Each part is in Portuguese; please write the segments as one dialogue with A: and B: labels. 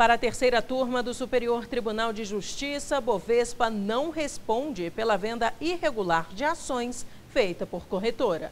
A: Para a terceira turma do Superior Tribunal de Justiça, Bovespa não responde pela venda irregular de ações feita por corretora.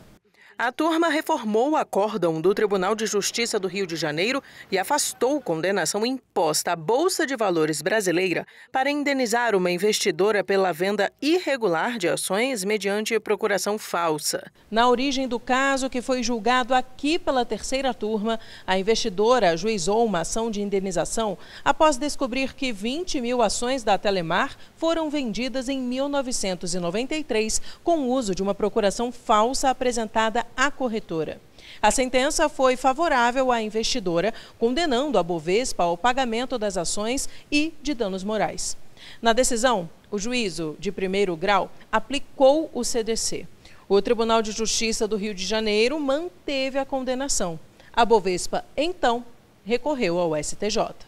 A: A turma reformou o acórdão do Tribunal de Justiça do Rio de Janeiro e afastou condenação imposta à Bolsa de Valores brasileira para indenizar uma investidora pela venda irregular de ações mediante procuração falsa. Na origem do caso, que foi julgado aqui pela terceira turma, a investidora ajuizou uma ação de indenização após descobrir que 20 mil ações da Telemar foram vendidas em 1993 com uso de uma procuração falsa apresentada à corretora. A sentença foi favorável à investidora, condenando a Bovespa ao pagamento das ações e de danos morais. Na decisão, o juízo de primeiro grau aplicou o CDC. O Tribunal de Justiça do Rio de Janeiro manteve a condenação. A Bovespa, então, recorreu ao STJ.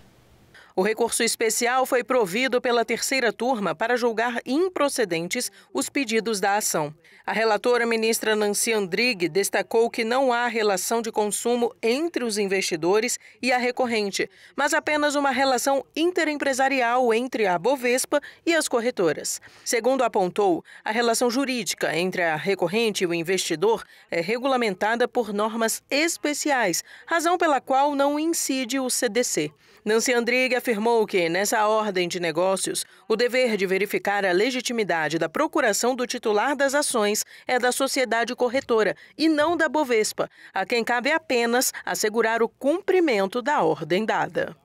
A: O recurso especial foi provido pela terceira turma para julgar improcedentes os pedidos da ação. A relatora ministra Nancy Andrighi destacou que não há relação de consumo entre os investidores e a recorrente, mas apenas uma relação interempresarial entre a Bovespa e as corretoras. Segundo apontou, a relação jurídica entre a recorrente e o investidor é regulamentada por normas especiais, razão pela qual não incide o CDC. Nancy Andrighi afirmou afirmou que, nessa ordem de negócios, o dever de verificar a legitimidade da procuração do titular das ações é da sociedade corretora e não da Bovespa, a quem cabe apenas assegurar o cumprimento da ordem dada.